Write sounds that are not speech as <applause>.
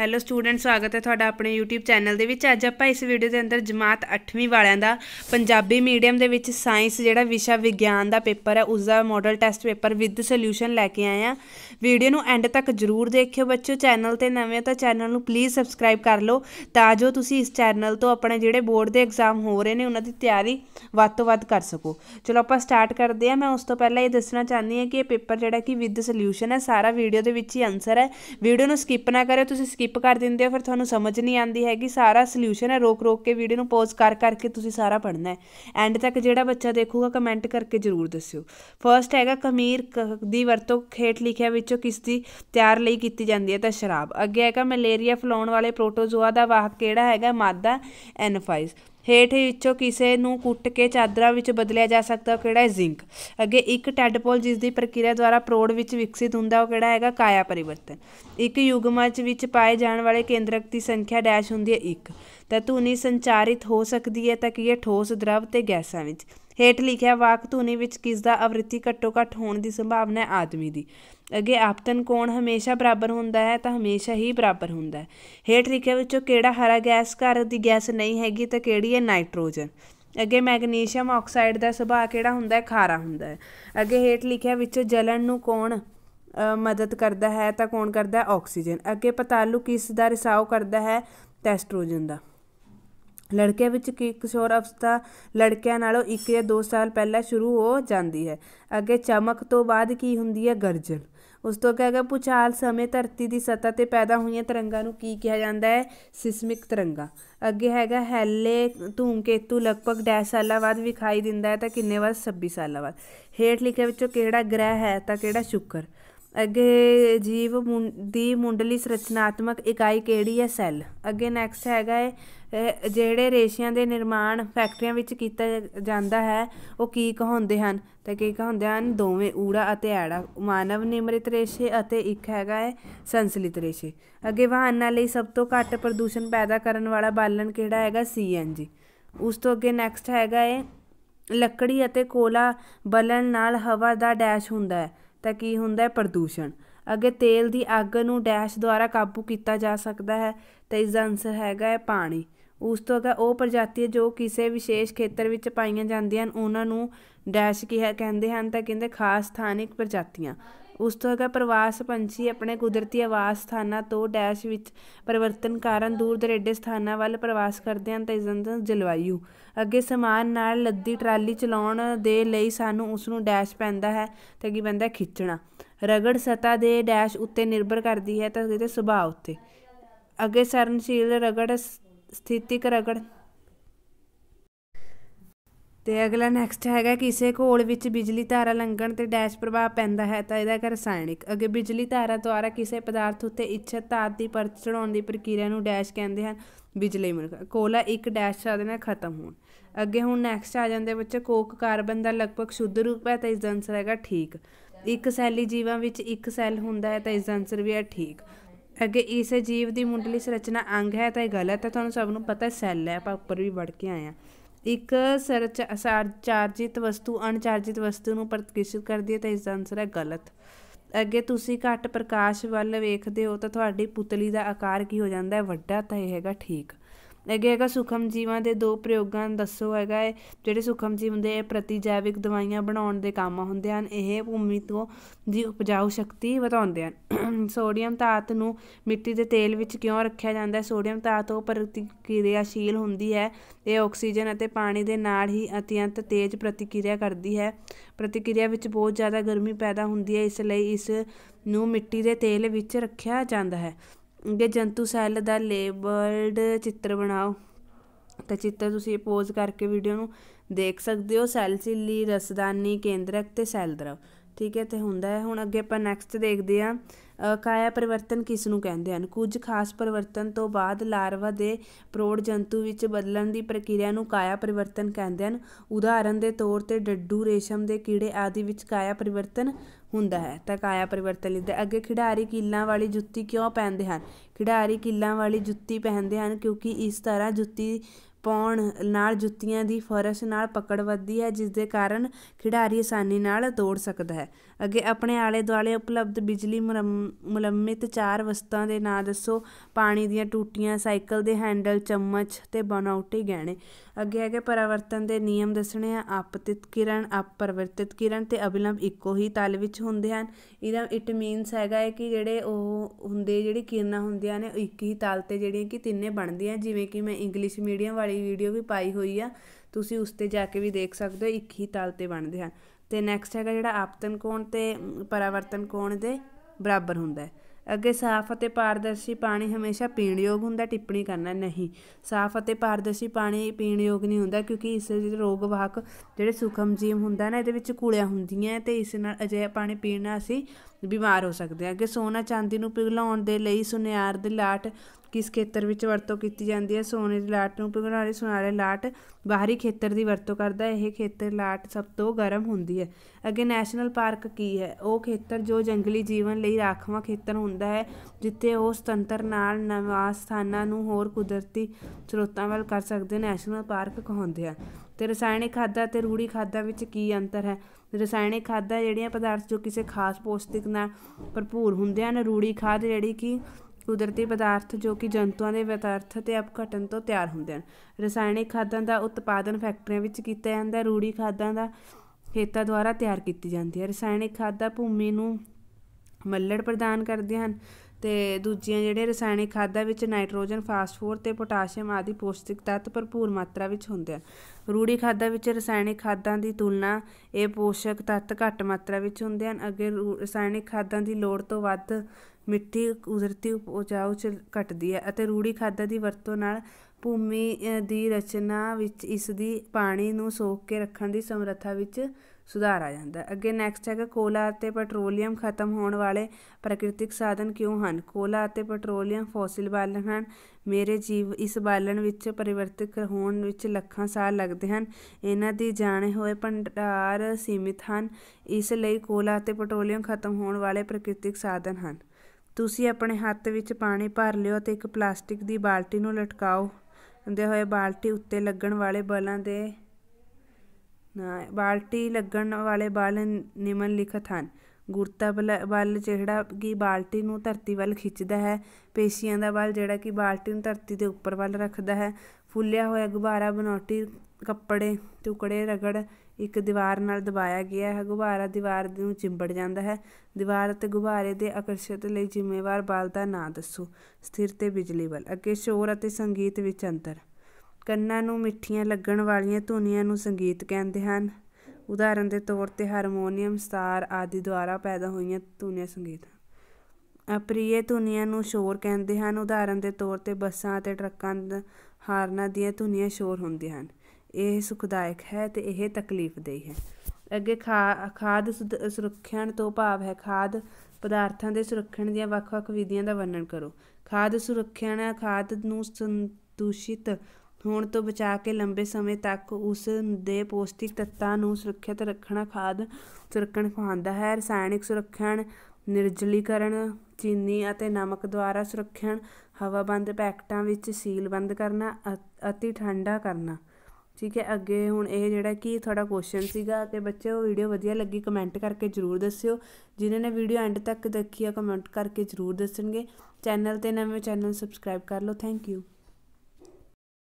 hello student ਸਵਾਗਤ ਹੈ ਤੁਹਾਡਾ ਆਪਣੇ YouTube ਚੈਨਲ ਦੇ ਵਿੱਚ ਅੱਜ ਆਪਾਂ ਇਸ ਵੀਡੀਓ ਦੇ ਅੰਦਰ ਜਮਾਤ 8ਵੀਂ ਵਾਲਿਆਂ ਦਾ ਪੰਜਾਬੀ ਮੀਡੀਅਮ ਦੇ ਵਿੱਚ ਸਾਇੰਸ ਜਿਹੜਾ ਵਿਸ਼ਾ ਵਿਗਿਆਨ ਦਾ ਪੇਪਰ ਹੈ ਉਸ ਦਾ model test paper with solution ਲੈ ਕੇ ਆਏ ਆ ਵੀਡੀਓ ਨੂੰ ਐਂਡ ਤੱਕ ਜਰੂਰ ਦੇਖਿਓ ਬੱਚਿਓ ਚੈਨਲ ਤੇ ਨਵੇਂ ਹੋ ਤਾਂ ਚੈਨਲ ਨੂੰ ਪਲੀਜ਼ ਸਬਸਕ੍ਰਾਈਬ ਕਰ ਲਓ ਤਾਂ ਜੋ ਤੁਸੀਂ ਇਸ ਚੈਨਲ ਤੋਂ ਆਪਣੇ ਜਿਹੜੇ ਬੋਰਡ ਦੇ ਐਗਜ਼ਾਮ ਹੋ ਰਹੇ ਨੇ ਉਹਨਾਂ ਦੀ ਤਿਆਰੀ ਵੱਧ ਤੋਂ ਵੱਧ ਕਰ ਸਕੋ ਚਲੋ ਆਪਾਂ ਸਟਾਰਟ ਕਰਦੇ ਆ ਮੈਂ ਉਸ ਤੋਂ ਪਹਿਲਾਂ ਇਹ ਦੱਸਣਾ ਚਾਹੁੰਦੀ ਹਾਂ ਕਿ ਇਹ ਪੇਪਰ ਜਿਹੜਾ ਕਿ ਵਿਦ ਸੋਲੂਸ਼ਨ ਹੈ ਸਾਰਾ ਵੀਡੀਓ ਦੇ ਵਿੱਚ ਹੀ ਆਨਸਰ ਹੈ ਵੀਡੀਓ ਨੂੰ ਸਕਿਪ ਨਾ ਕਰਿਓ ਤੁਸੀਂ ਸਕਿਪ ਸਕਿਪ ਕਰ ਦਿੰਦੇ ਹੋ ਫਿਰ ਤੁਹਾਨੂੰ ਸਮਝ ਨਹੀਂ ਆਉਂਦੀ ਹੈਗੀ ਸਾਰਾ ਸੋਲੂਸ਼ਨ ਹੈ ਰੋਕ ਰੋਕ ਕੇ ਵੀਡੀਓ ਨੂੰ ਪੋਜ਼ ਕਰ ਕਰਕੇ ਤੁਸੀਂ ਸਾਰਾ ਪੜ੍ਹਨਾ ਹੈ ਐਂਡ ਤੱਕ ਜਿਹੜਾ ਬੱਚਾ ਦੇਖੂਗਾ ਕਮੈਂਟ ਕਰਕੇ ਜ਼ਰੂਰ ਦੱਸਿਓ ਫਰਸਟ ਹੈਗਾ ਕਮੀਰ ਦੀ ਵਰਤੋਂ ਖੇਠ ਲਿਖਿਆ ਵਿੱਚੋਂ ਕਿਸ ਦੀ ਤਿਆਰ ਲਈ ਕੀਤੀ ਜਾਂਦੀ ਹੈ ਤਾਂ ਸ਼ਰਾਬ ਅੱਗੇ ਹੈਗਾ ਮਲੇਰੀਆ ਫਲਾਉਣ ਵਾਲੇ ਪ੍ਰੋਟੋਜ਼ੋਆ ਦਾ ਵਾਹਕ ਕਿਹੜਾ ਹੈਗਾ ਮਾਦਾ ਐਨਫਾਈਜ਼ ਹੇਠ ਵਿੱਚੋਂ ਕਿਸੇ ਨੂੰ ਕੁੱਟ ਕੇ ਚਾਦਰਾਂ ਵਿੱਚ ਬਦਲਿਆ ਜਾ ਸਕਦਾ ਉਹ ਕਿਹੜਾ ਹੈ ਜ਼ਿੰਕ ਅੱਗੇ ਇੱਕ ਟੈਡਪੋਲ ਜਿਸ ਦੀ ਪ੍ਰਕਿਰਿਆ ਦੁਆਰਾ ਪ੍ਰੋੜ ਵਿੱਚ ਵਿਕਸਿਤ ਹੁੰਦਾ ਉਹ ਕਿਹੜਾ ਹੈਗਾ ਕਾਇਆ ਪਰਿਵਰਤਨ ਇੱਕ ਯੁਗਮਾਚ ਵਿੱਚ ਪਾਏ ਜਾਣ ਵਾਲੇ ਕੇਂਦਰਕ ਦੀ ਸੰਖਿਆ ਡੈਸ਼ ਹੁੰਦੀ ਹੈ 1 ਤਾਂ ਧੁਨੀ ਸੰਚਾਰਿਤ ਹੋ ਸਕਦੀ ਹੈ ਤਾਂ ਕਿ ਇਹ ਠੋਸ ਦਰਵ ਤੇ ਗੈਸਾਂ ਵਿੱਚ ਹੇਠ ਲਿਖਿਆ ਵਾਕ ਧੁਨੀ ਵਿੱਚ ਕਿਸ ਦਾ ਆਵਰਤੀ ਘੱਟੋ ਘੱਟ ਹੋਣ ਦੀ ਸੰਭਾਵਨਾ ਹੈ ਆਦਮੀ ਦੀ ਅਗੇ ਆਪਤਨ ਕੋਣ ਹਮੇਸ਼ਾ ਬਰਾਬਰ ਹੁੰਦਾ ਹੈ ਤਾਂ ਹਮੇਸ਼ਾ ਹੀ ਬਰਾਬਰ ਹੁੰਦਾ ਹੈ ਹੇਠ ਲਿਖਿਆ ਵਿੱਚੋਂ ਕਿਹੜਾ ਹਰਾ ਗੈਸ ਘਰ ਦੀ ਗੈਸ ਨਹੀਂ ਹੈਗੀ ਤਾਂ ਕਿਹੜੀ ਹੈ ਨਾਈਟ੍ਰੋਜਨ ਅਗੇ ਮੈਗਨੀਸ਼ੀਅਮ ਆਕਸਾਈਡ ਦਾ ਸੁਭਾਅ ਕਿਹੜਾ ਹੁੰਦਾ ਹੈ ਖਾਰਾ ਹੁੰਦਾ ਹੈ ਅਗੇ ਹੇਠ ਲਿਖਿਆ ਵਿੱਚੋਂ ਜਲਣ ਨੂੰ ਕੋਣ ਮਦਦ ਕਰਦਾ ਹੈ ਤਾਂ ਕੋਣ ਕਰਦਾ ਹੈ ਆਕਸੀਜਨ ਅਗੇ ਪਤਾਲੂ ਕਿਸ ਦਾ ਰਿਸਾਓ ਕਰਦਾ ਹੈ ਟੈਸਟ੍ਰੋਜਨ ਦਾ ਲੜਕਿਆਂ ਵਿੱਚ ਕਿ ਕਿਸ਼ੋਰ ਅਵਸਥਾ ਲੜਕਿਆਂ ਨਾਲੋਂ ਇੱਕ ਜਾਂ ਦੋ ਸਾਲ ਪਹਿਲਾਂ ਸ਼ੁਰੂ ਹੋ ਜਾਂਦੀ ਹੈ ਅੱਗੇ ਚਮਕ ਤੋਂ ਬਾਅਦ ਕੀ ਹੁੰਦੀ ਹੈ ਗਰਜਨ ਉਸ ਤੋਂ ਅੱਗੇ ਹੈਗਾ ਪੁਚਾਲ ਸਮੇਂ ਧਰਤੀ ਦੀ ਸਤਾ ਤੇ ਪੈਦਾ ਹੋਈਆਂ ਤਰੰਗਾਂ ਨੂੰ ਕੀ ਕਿਹਾ ਜਾਂਦਾ ਹੈ ਸਿਸਮਿਕ ਤਰੰਗਾ ਅੱਗੇ ਹੈਗਾ ਹੈਲੇ ਧੂਮਕੇਤੂ ਲਗਭਗ 10 ਸਾਲਾਂ ਬਾਅਦ ਵਿਖਾਈ ਦਿੰਦਾ ਹੈ ਤਾਂ ਕਿੰਨੇ ਵਾਰ 26 ਸਾਲਾਂ ਬਾਅਦ ਹੇਠ ਲਿਖੇ ਵਿੱਚੋਂ ਕਿਹੜਾ ਗ੍ਰਹਿ ਹੈ ਤਾਂ ਕਿਹੜਾ ਸ਼ੁੱਕਰ ਅੱਗੇ ਜੀਵ ਦੀ ਮੁੰਡਲੀ ਸਰਚਨਾਤਮਕ ਇਕਾਈ ਕਿਹੜੀ ਹੈ ਸੈੱਲ ਅੱਗੇ ਨੈਕਸਟ ਹੈਗਾ ਹੈ ਜਿਹੜੇ ਰੇਸ਼ਿਆਂ ਦੇ ਨਿਰਮਾਣ ਫੈਕਟਰੀਆਂ ਵਿੱਚ ਕੀਤਾ ਜਾਂਦਾ ਹੈ ਉਹ ਕੀ ਕਹਾਉਂਦੇ ਹਨ ਤਾਂ ਕੀ ਕਹਾਉਂਦੇ ਹਨ ਦੋਵੇਂ ਊੜਾ ਅਤੇ ਐੜਾ ਮਾਨਵ ਨਿਮਰਿਤ ਰੇਸ਼ੇ ਅਤੇ ਇੱਕ ਹੈਗਾ ਹੈ ਸੰਸਲਿਤ ਰੇਸ਼ੇ ਅੱਗੇ ਵਾਹਨਾਂ ਲਈ ਸਭ ਤੋਂ ਘੱਟ ਪ੍ਰਦੂਸ਼ਣ ਪੈਦਾ ਕਰਨ ਵਾਲਾ ਬਾਲਣ ਕਿਹੜਾ ਹੈਗਾ ਸੀਐਨਜੀ ਉਸ ਤੋਂ ਅੱਗੇ ਨੈਕਸਟ ਹੈਗਾ ਹੈ ਲੱਕੜੀ ਅਤੇ ਕੋਲਾ ਬਲਣ ਨਾਲ ਹਵਾ ਦਾ ਡੈਸ਼ ਹੁੰਦਾ ਹੈ ਤਾਂ ਕੀ ਹੁੰਦਾ ਹੈ ਪ੍ਰਦੂਸ਼ਣ ਅੱਗੇ ਤੇਲ ਦੀ ਅੱਗ ਨੂੰ ਡੈਸ਼ ਦੁਆਰਾ ਕਾਬੂ ਕੀਤਾ ਜਾ ਸਕਦਾ ਹੈ ਤਾਂ ਇਸ ਦਾ ਆਨਸਰ ਹੈਗਾ ਹੈ ਪਾਣੀ ਉਸ ਤੋਂ ਅਗਾ ਉਹ ਪ੍ਰਜਾਤੀ ਜੋ ਕਿਸੇ ਵਿਸ਼ੇਸ਼ ਖੇਤਰ ਵਿੱਚ ਪਾਈਆਂ ਜਾਂਦੀਆਂ ਹਨ ਉਹਨਾਂ ਨੂੰ ਡੈਸ਼ ਕੀ ਹੈ ਕਹਿੰਦੇ ਹਨ ਤਾਂ ਕਹਿੰਦੇ ਖਾਸ ਸਥਾਨਿਕ ਪ੍ਰਜਾਤੀਆਂ ਉਸ ਤੋਂ ਅਗਾ ਪ੍ਰਵਾਸ ਪੰਛੀ ਆਪਣੇ ਕੁਦਰਤੀ ਆਵਾਸ ਸਥਾਨਾਂ ਤੋਂ ਡੈਸ਼ ਵਿੱਚ ਪਰਿਵਰਤਨ ਕਾਰਨ ਦੂਰ ਦਰੇਡੇ ਸਥਾਨਾਂ ਵੱਲ ਪ੍ਰਵਾਸ ਕਰਦੇ ਹਨ ਤਾਂ ਇਸ ਦਾ ਜਲਵਾਯੂ ਅੱਗੇ ਸਮਾਨ ਨਾਲ ਲੱਦੀ ਟਰਾਲੀ ਚਲਾਉਣ ਦੇ ਲਈ ਸਾਨੂੰ ਉਸ ਨੂੰ ਡੈਸ਼ ਪੈਂਦਾ ਹੈ ਤਾਂ ਕੀ ਪੈਂਦਾ ਖਿੱਚਣਾ ਰਗੜ ਸਤਾ ਦੇ ਡੈਸ਼ ਉੱਤੇ ਨਿਰਭਰ ਕਰਦੀ ਹੈ ਤਾਂ ਇਹਦੇ ਸੁਭਾਅ ਉੱਤੇ ਅੱਗੇ ਸਰਨਸ਼ੀਲ ਰਗੜ ਸਥਿਤਿਕ ਰਗੜ ਤੇ ਅਗਲਾ ਨੈਕਸਟ ਹੈਗਾ ਕਿਸੇ ਕੋਲ ਵਿੱਚ ਬਿਜਲੀ ਧਾਰਾ ਲੰਘਣ ਤੇ ਡੈਸ਼ ਪ੍ਰਭਾਵ ਪੈਂਦਾ ਹੈ ਤਾਂ ਇਹਦਾ ਕਰ ਰਸਾਇਣਿਕ ਅਗੇ ਬਿਜਲੀ ਧਾਰਾ ਦੁਆਰਾ ਕਿਸੇ ਪਦਾਰਥ ਉੱਤੇ ਇੱਛਤ ਧਾਤ ਦੀ ਪਰਤ ਚੜਾਉਣ ਦੀ ਪ੍ਰਕਿਰਿਆ ਨੂੰ ਡੈਸ਼ ਕਹਿੰਦੇ ਹਨ ਬਿਜਲੀ ਮੁਰਗਾ ਕੋਲਾ ਇੱਕ ਡੈਸ਼ ਸਾਧਨ ਨਾਲ ਖਤਮ ਹੋਣ ਅੱਗੇ ਹੁਣ ਨੈਕਸਟ ਆ ਜਾਂਦੇ ਬੱਚੇ ਕੋਕ ਕਾਰਬਨ ਦਾ ਲਗਭਗ ਸ਼ੁੱਧ ਰੂਪ ਹੈ ਤਾਂ ਇਸ ਦਾ ਆਨਸਰ ਹੈਗਾ ਠੀਕ ਇੱਕ ਸੈਲੀ ਜੀਵਾਂ ਵਿੱਚ ਇੱਕ ਸੈੱਲ ਹੁੰਦਾ ਹੈ ਤਾਂ ਇਸ ਦਾ ਆਨਸਰ ਵੀ ਹੈ ਠੀਕ ਅੱਗੇ ਇਸ ਜੀਵ ਦੀ ਮੁੰਡਲੀ ਸੰਰਚਨਾ ਅੰਗ ਹੈ ਤਾਂ ਇਹ ਗਲਤ ਹੈ ਤੁਹਾਨੂੰ ਸਭ ਨੂੰ ਪਤਾ ਸੈੱਲ ਹੈ ਆਪਾਂ ਉੱਪਰ ਵੀ ਵੜ ਕੇ ਆਏ ਆ ਇੱਕ ਚਾਰਜਿਤ ਵਸਤੂ ਅਣਚਾਰਜਿਤ ਵਸਤੂ ਨੂੰ ਪ੍ਰਤੀਕਿਸ਼ਿਤ ਕਰਦੀ ਹੈ ਤਾਂ ਇਸ ਦਾ ਆਨਸਰ ਹੈ ਗਲਤ ਅੱਗੇ ਤੁਸੀਂ ਘੱਟ ਪ੍ਰਕਾਸ਼ ਵੱਲ ਵੇਖਦੇ ਹੋ ਤਾਂ ਤੁਹਾਡੀ ਪੁਤਲੀ ਦਾ ਆਕਾਰ ਕੀ ਹੋ ਜਾਂਦਾ ਹੈ ਵੱਡਾ ਤਾਂ ਇਹ ਹੈਗਾ ਠੀਕ ਅੱਗੇ ਹੈਗਾ ਸੂਖਮ ਜੀਵਾਂ ਦੇ ਦੋ ਪ੍ਰਯੋਗਾਂ ਦੱਸੋ ਹੈਗਾ ਹੈ ਜਿਹੜੇ ਸੂਖਮ ਜੀਵ ਹੁੰਦੇ ਇਹ ਪ੍ਰਤੀਜੈਵਿਕ ਦਵਾਈਆਂ ਬਣਾਉਣ ਦੇ ਕੰਮ ਹੁੰਦੇ ਹਨ ਇਹ ਭੂਮੀ ਤੋਂ ਦੀ ਉਪਜਾਊ ਸ਼ਕਤੀ ਵਧਾਉਂਦੇ ਹਨ <clears throat> ਸੋਡੀਅਮ ਧਾਤ ਨੂੰ ਮਿੱਟੀ ਦੇ ਤੇਲ ਵਿੱਚ ਕਿਉਂ ਰੱਖਿਆ ਜਾਂਦਾ ਹੈ ਸੋਡੀਅਮ ਧਾਤ ਉਹ ਪ੍ਰਤੀਕਿਰਿਆਸ਼ੀਲ ਹੁੰਦੀ ਹੈ ਇਹ ਆਕਸੀਜਨ ਅਤੇ ਪਾਣੀ ਦੇ ਨਾਲ ਹੀ ਅਤਿਅੰਤ ਤੇਜ਼ ਪ੍ਰਤੀਕਿਰਿਆ ਕਰਦੀ ਹੈ ਪ੍ਰਤੀਕਿਰਿਆ ਵਿੱਚ ਬਹੁਤ ਜ਼ਿਆਦਾ ਗਰਮੀ ਪੈਦਾ ਹੁੰਦੀ ਹੈ ਇਸ ਲਈ ਇਸ ਨੂੰ ਮਿੱਟੀ ਦੇ ਤੇਲ ਵਿੱਚ ਰੱਖਿਆ ਜਾਂਦਾ ਹੈ ਜੇ ਜੰਤੂ ਸੈੱਲ ਦਾ ਲੇਬਲਡ ਚਿੱਤਰ ਬਣਾਓ ਤਾਂ ਚਿੱਤਰ ਤੁਸੀਂ ਪੋਜ਼ ਕਰਕੇ ਵੀਡੀਓ ਨੂੰ ਦੇਖ ਸਕਦੇ ਹੋ ਸੈੱਲ ਸਿੱਲੀ ਰਸਦਾਨੀ ਕੇਂਦਰਕ ਤੇ ਸੈੱਲ ਦਰਵ ਠੀਕ ਹੈ ਤੇ ਹੁੰਦਾ ਹੈ ਹੁਣ ਅੱਗੇ ਆਪਾਂ ਨੈਕਸਟ ਦੇਖਦੇ ਆ ਕਾਇਆ ਪਰਿਵਰਤਨ ਕਿਸ ਨੂੰ ਕਹਿੰਦੇ ਹਨ ਕੁਝ ਖਾਸ ਪਰਿਵਰਤਨ ਤੋਂ ਬਾਅਦ ਲਾਰਵਾ ਦੇ ਪ੍ਰੋੜ ਜੰਤੂ ਵਿੱਚ ਬਦਲਣ ਦੀ ਪ੍ਰਕਿਰਿਆ ਨੂੰ ਕਾਇਆ ਪਰਿਵਰਤਨ ਕਹਿੰਦੇ ਹਨ ਉਦਾਹਰਨ ਦੇ ਤੌਰ ਤੇ ਡੱਡੂ ਰੇਸ਼ਮ ਦੇ ਕੀੜੇ ਆਦਿ ਵਿੱਚ ਕਾਇਆ ਪਰਿਵਰਤਨ ਹੁੰਦਾ ਹੈ ਤਾਂ ਕਾਇਆ ਪਰਿਵਰਤਨ ਲਿੰਦਾ ਅੱਗੇ ਖਿਡਾਰੀ ਕਿੱਲਾਂ ਵਾਲੀ ਜੁੱਤੀ ਕਿਉਂ ਪਹਿਨਦੇ ਹਨ ਖਿਡਾਰੀ ਕਿੱਲਾਂ ਵਾਲੀ ਜੁੱਤੀ ਪਹਿਨਦੇ ਹਨ ਕਿਉਂਕਿ ਇਸ ਤਰ੍ਹਾਂ ਜੁੱਤੀ ਪਾਉਣ ਨਾਲ ਜੁੱਤੀਆਂ ਦੀ ਫਰਸ਼ ਨਾਲ ਪਕੜ ਵੱਧਦੀ ਹੈ ਜਿਸ ਦੇ ਕਾਰਨ ਖਿਡਾਰੀ ਆਸਾਨੀ ਨਾਲ ਦੌੜ ਸਕਦਾ ਹੈ ਅੱਗੇ ਆਪਣੇ ਆਲੇ ਦੁਆਲੇ ਉਪਲਬਧ ਬਿਜਲੀ ਮੁਲਮਿਤ ਚਾਰ ਵਸਤਾਂ ਦੇ ਨਾਂ ਦੱਸੋ ਪਾਣੀ ਦੀਆਂ ਟੂਟੀਆਂ ਸਾਈਕਲ ਦੇ ਹੈਂਡਲ ਚਮਚ ਤੇ ਬਨਾਉਟੀ ਗਹਿਣੇ ਅੱਗੇ ਹੈਗੇ ਪਰਵਰਤਨ ਦੇ ਨਿਯਮ ਦੱਸਣੇ ਆ ਆਪਤਿਤ ਕਿਰਨ ਅਪਰਵਰਤਿਤ ਕਿਰਨ ਤੇ ਅਭਿਲੰਬ ਇੱਕੋ ਹੀ ਤਲ ਵਿੱਚ ਹੁੰਦੇ ਹਨ ਇਹਦਾ ਇਟ ਮੀਨਸ ਹੈਗਾ ਹੈ ਕਿ ਜਿਹੜੇ ਉਹ ਹੁੰਦੇ ਜਿਹੜੀ ਕਿਰਨਾਂ ਹੁੰਦੀਆਂ ਨੇ ਇੱਕ ਹੀ ਤਲ ਤੇ ਜਿਹੜੀਆਂ ਕਿ ਤਿੰਨੇ ਬਣਦੀਆਂ ਜਿਵੇਂ ਕਿ ਮੈਂ ਇੰਗਲਿਸ਼ ਮੀਡੀਅਮ ਵਾਲੀ ਵੀਡੀਓ ਵੀ ਪਾਈ ਹੋਈ ਆ ਤੁਸੀਂ ਉਸ ਤੇ ਜਾ ਕੇ ਵੀ ਦੇਖ ਸਕਦੇ ਹੋ ਇੱਕ ਹੀ ਤਲ ਤੇ ਬਣਦੇ ਹਨ ਤੇ ਨੈਕਸਟ ਹੈਗਾ ਜਿਹੜਾ ਆਪਤਨ ਕੋਣ ਤੇ ਪਰਾਵਰਤਨ ਕੋਣ ਦੇ ਬਰਾਬਰ ਹੁੰਦਾ ਹੈ ਅੱਗੇ ਸਾਫ਼ ਅਤੇ ਪਾਰਦਰਸ਼ੀ ਪਾਣੀ ਹਮੇਸ਼ਾ ਪੀਣ ਯੋਗ ਹੁੰਦਾ ਟਿੱਪਣੀ ਕਰਨਾ ਨਹੀਂ ਸਾਫ਼ ਅਤੇ ਪਾਰਦਰਸ਼ੀ ਪਾਣੀ ਪੀਣ ਯੋਗ ਨਹੀਂ ਹੁੰਦਾ ਕਿਉਂਕਿ ਇਸ ਦੇ ਰੋਗ ਵਾਹਕ ਜਿਹੜੇ ਸੂਖਮ ਜੀਵ ਹੁੰਦਾ ਨਾ ਇਹਦੇ ਵਿੱਚ ਕੂੜਿਆਂ ਹੁੰਦੀਆਂ ਤੇ ਇਸ ਨਾਲ ਅਜੇ ਪਾਣੀ ਪੀਣਾ ਅਸੀਂ ਬਿਮਾਰ ਹੋ ਸਕਦੇ ਹਾਂ ਅੱਗੇ ਸੋਨਾ ਚਾਂਦੀ ਨੂੰ ਪਿਘਲਾਉਣ ਦੇ ਲਈ ਸੁਨਿਆਰ ਦੇ ਲਾਟ ਕਿਸ ਖੇਤਰ ਵਿੱਚ ਵਰਤੋਂ ਕੀਤੀ ਜਾਂਦੀ ਹੈ ਸੋਨੇ ਦੀ ਲਾਟ ਨੂੰ ਪਿਘਲਾਉਣ ਲਈ ਸੁਨਾਰੇ ਲਾਟ ਬਾਹਰੀ ਖੇਤਰ ਦੀ ਵਰਤੋਂ ਕਰਦਾ ਇਹ ਖੇਤਰ ਲਾਟ ਸਭ ਤੋਂ ਗਰਮ ਹੁੰਦੀ ਹੈ ਅੱਗੇ ਨੈਸ਼ਨਲ ਪਾਰਕ ਕੀ ਹੈ ਉਹ ਖੇਤਰ ਜੋ ਜੰਗਲੀ ਜੀਵਨ ਲਈ ਰਾਖਵਾਂ ਖੇਤਰ ਹੁੰਦਾ ਹੈ ਜਿੱਥੇ ਉਹ ਸੁਤੰਤਰ ਨਾਲ ਨਿਵਾਸ ਸਥਾਨਾਂ ਨੂੰ ਹੋਰ ਕੁਦਰਤੀ ਸਰੋਤਾਂ ਵੱਲ ਕਰ ਸਕਦੇ ਨੈਸ਼ਨਲ ਪਾਰਕ ਕਹਾਉਂਦੇ ਆ ਤੇ ਰਸਾਇਣਿਕ ਖਾਦਾਂ ਤੇ ਰੂੜੀ ਖਾਦਾਂ ਵਿੱਚ ਕੀ ਅੰਤਰ ਹੈ ਰਸਾਇਣਿਕ ਖਾਦਾਂ ਜਿਹੜੀਆਂ ਪਦਾਰਥ ਜੋ ਕਿਸੇ ਖਾਸ ਪੋਸ਼ਟਿਕ ਨਾਲ ਭਰਪੂਰ ਹੁੰਦੇ ਹਨ ਰੂੜੀ ਖਾਦ ਜਿਹੜੀ ਕਿ ਕੁਦਰਤੀ ਪਦਾਰਥ ਜੋ ਕਿ ਜੰਤੂਆਂ ਦੇ ਪਦਾਰਥ ਅਤੇ ਅਪਘਟਨ ਤੋਂ ਤਿਆਰ ਹੁੰਦੇ ਹਨ ਰਸਾਇਣਿਕ ਖਾਦਾਂ ਦਾ ਉਤਪਾਦਨ ਫੈਕਟਰੀਆਂ ਵਿੱਚ ਕੀਤਾ ਜਾਂਦਾ ਰੂੜੀ ਖਾਦਾਂ ਦਾ ਖੇਤਾਂ ਦੁਆਰਾ ਤਿਆਰ ਕੀਤੀ ਜਾਂਦੀ ਹੈ ਰਸਾਇਣਿਕ ਖਾਦਾਂ ਭੂਮੀ ਨੂੰ ਮੱਲੜ ਪ੍ਰਦਾਨ ਕਰਦੀਆਂ ਹਨ ਤੇ ਦੂਜੀਆਂ ਜਿਹੜੇ ਰਸਾਇਣਿਕ ਖਾਦਾਂ ਵਿੱਚ ਨਾਈਟ੍ਰੋਜਨ ਫਾਸਫੋਰ ਤੇ ਪੋਟਾਸ਼ੀਅਮ ਆਦਿ ਪੋਸ਼ਟਿਕ ਤੱਤ ਭਰਪੂਰ ਮਾਤਰਾ ਵਿੱਚ ਹੁੰਦੇ ਹਨ ਰੂੜੀ ਖਾਦਾਂ ਵਿੱਚ ਰਸਾਇਣਿਕ ਖਾਦਾਂ ਦੀ ਤੁਲਨਾ ਇਹ ਪੋਸ਼ਕ ਤੱਤ ਘੱਟ ਮਾਤਰਾ ਵਿੱਚ ਹੁੰਦੇ ਹਨ ਅਗਰ ਰਸਾਇਣਿਕ ਖਾਦਾਂ ਦੀ ਲੋੜ ਤੋਂ ਵੱਧ ਮਿੱਟੀ ਕੁਦਰਤੀ ਉਪਜਾਊ 'ਚ ਘਟਦੀ ਹੈ ਅਤੇ ਰੂੜੀ ਖਾਦਾਂ ਦੀ ਵਰਤੋਂ ਨਾਲ ਭੂਮੀ ਦੀ ਰਚਨਾ ਵਿੱਚ ਇਸ ਦੀ ਪਾਣੀ ਨੂੰ ਸੋਖ ਕੇ ਰੱਖਣ ਦੀ ਸਮਰੱਥਾ ਵਿੱਚ ਸੁਧਾਰ ਆ ਜਾਂਦਾ ਅੱਗੇ ਨੈਕਸਟ ਹੈਗਾ ਕੋਲਾ ਅਤੇ ਪੈਟਰੋਲੀਅਮ ਖਤਮ ਹੋਣ ਵਾਲੇ ਪ੍ਰਕਿਰਤਿਕ ਸਾਧਨ ਕਿਉਂ ਹਨ ਕੋਲਾ ਅਤੇ ਪੈਟਰੋਲੀਅਮ ਫੋਸਿਲ ਬਾਲਣ ਹਨ ਮੇਰੇ ਜੀਵ ਇਸ ਬਾਲਣ ਵਿੱਚ ਪਰਿਵਰਤਿਤ ਹੋਣ ਵਿੱਚ ਲੱਖਾਂ ਸਾਲ ਲੱਗਦੇ ਹਨ ਇਹਨਾਂ ਦੀ ਜਾਣੇ ਹੋਏ ਭੰਡਾਰ ਸੀਮਿਤ ਹਨ ਇਸ ਲਈ ਕੋਲਾ ਅਤੇ ਪੈਟਰੋਲੀਅਮ ਖਤਮ ਹੋਣ ਵਾਲੇ ਪ੍ਰਕਿਰਤਿਕ ਸਾਧਨ ਹਨ ਤੁਸੀਂ ਆਪਣੇ ਹੱਥ ਵਿੱਚ ਪਾਣੀ ਭਰ ਲਿਓ ਅਤੇ ਇੱਕ ਪਲਾਸਟਿਕ ਦੀ ਬਾਲਟੀ ਨੂੰ ਲਟਕਾਓ ਹੁੰਦੇ ਹੋਏ ਬਾਲਟੀ ਉੱਤੇ ਲੱਗਣ ਵਾਲੇ ਬਲਾਂ ਦੇ ਨਾ ਬਾਲਟੀ ਲੱਗਣ ਵਾਲੇ ਬਲ ਲਿਖਤ ਹਨ ਗੁਰਤਾ ਬਲ ਜਿਹੜਾ ਕਿ ਬਾਲਟੀ ਨੂੰ ਧਰਤੀ ਵੱਲ ਖਿੱਚਦਾ ਹੈ ਪੇਸ਼ੀਆਂ ਦਾ ਬਲ ਜਿਹੜਾ ਕਿ ਬਾਲਟੀ ਨੂੰ ਧਰਤੀ ਦੇ ਉੱਪਰ ਵੱਲ ਰੱਖਦਾ ਹੈ ਫੁੱਲਿਆ ਹੋਇਆ ਗੁਬਾਰਾ ਬਣਾਉਟੀ ਕੱਪੜੇ ਟੁਕੜੇ ਰਗੜ ਇੱਕ ਦੀਵਾਰ ਨਾਲ ਦਬਾਇਆ ਗਿਆ ਹੈ ਗੁਬਾਰਾ ਦੀਵਾਰ ਨੂੰ ਚਿੰਬੜ ਜਾਂਦਾ ਹੈ ਦੀਵਾਰ ਅਤੇ ਗੁਬਾਰੇ ਦੇ ਆਕਰਸ਼ਿਤ ਲਈ ਜ਼ਿੰਮੇਵਾਰ ਬਲ ਦਾ ਨਾਂ ਦੱਸੋ ਸਥਿਰ ਤੇ ਬਿਜਲੀ ਬਲ ਅੱਗੇ ਸ਼ੋਰ ਅਤੇ ਸੰਗੀਤ ਵਿੱਚ ਅੰਤਰ ਕੰਨਾਂ ਨੂੰ ਮਿੱਠੀਆਂ ਲੱਗਣ ਵਾਲੀਆਂ ਧੁਨੀਆਂ ਨੂੰ ਸੰਗੀਤ ਕਹਿੰਦੇ ਹਨ ਉਦਾਹਰਨ ਦੇ ਤੌਰ ਤੇ ਹਾਰਮੋਨੀਅਮ ਸਤਾਰ ਆਦਿ ਦੁਆਰਾ ਪੈਦਾ ਹੋਈਆਂ ਧੁਨੀਆਂ ਸੰਗੀਤ ਅਪ੍ਰਿਯ ਧੁਨੀਆਂ ਨੂੰ ਸ਼ੋਰ ਕਹਿੰਦੇ ਹਨ ਉਦਾਹਰਨ ਦੇ ਤੌਰ ਤੇ ਬੱਸਾਂ ਅਤੇ ਟਰੱਕਾਂ ਹਾਰਨਾਂ ਦੀਆਂ ਧੁਨੀਆਂ ਸ਼ੋਰ ਹੁੰਦੀਆਂ ਹਨ ਇਹ ਸੁਖਦਾਇਕ ਹੈ ਤੇ ਇਹ ਤਕਲੀਫਦੇਹ ਹੈ ਅੱਗੇ ਖਾਦ ਸੁਰੱਖਿਆਣ ਤੋਂ ਭਾਵ ਹੈ ਖਾਦ ਪਦਾਰਥਾਂ ਦੇ ਸੁਰੱਖਣ ਦੀਆਂ ਵੱਖ-ਵੱਖ ਵਿਧੀਆਂ ਦਾ ਵਰਣਨ ਕਰੋ ਖਾਦ ਸੁਰੱਖਿਆਣ ਖਾਦ ਨੂੰ ਸੰਤੁਸ਼ਿਤ ਹੋਣ ਤੋਂ ਬਚਾ ਕੇ ਲੰਬੇ ਸਮੇਂ ਤੱਕ ਉਸ ਦੇ ਪੋਸ਼ਟਿਕ ਤੱਤਾਂ ਨੂੰ ਸੁਰੱਖਿਅਤ ਰੱਖਣਾ ਖਾਦ ਸੁਰੱਖਣ ਕਹਾਂਦਾ ਹੈ ਰਸਾਇਣਿਕ ਸੁਰੱਖਿਆਣ ਨਿਰਜਲੀਕਰਨ ਚੀਨੀ ਅਤੇ ਨਮਕ ਦੁਆਰਾ ਸੁਰੱਖਿਅਣ ਹਵਾਬੰਦ ਪੈਕਟਾਂ ਵਿੱਚ ਸੀਲ ਬੰਦ ਕਰਨਾ ਅਤੀ ਠੰਡਾ ਕਰਨਾ ਠੀਕ ਹੈ ਅੱਗੇ ਹੁਣ ਇਹ ਜਿਹੜਾ ਕੀ ਤੁਹਾਡਾ ਕੁਐਸਚਨ ਸੀਗਾ ਤੇ ਬੱਚਿਓ ਵੀਡੀਓ ਵਧੀਆ ਲੱਗੀ ਕਮੈਂਟ ਕਰਕੇ ਜਰੂਰ ਦੱਸਿਓ ਜਿਨ੍ਹਾਂ ਨੇ ਵੀਡੀਓ ਐਂਡ ਤੱਕ ਦੇਖੀ ਆ ਕਮੈਂਟ ਕਰਕੇ ਜਰੂਰ ਦੱਸਣਗੇ ਚੈਨਲ ਤੇ ਨਵੇਂ ਚੈਨਲ ਸਬਸਕ੍ਰਾਈਬ ਕਰ ਲਓ ਥੈਂਕ ਯੂ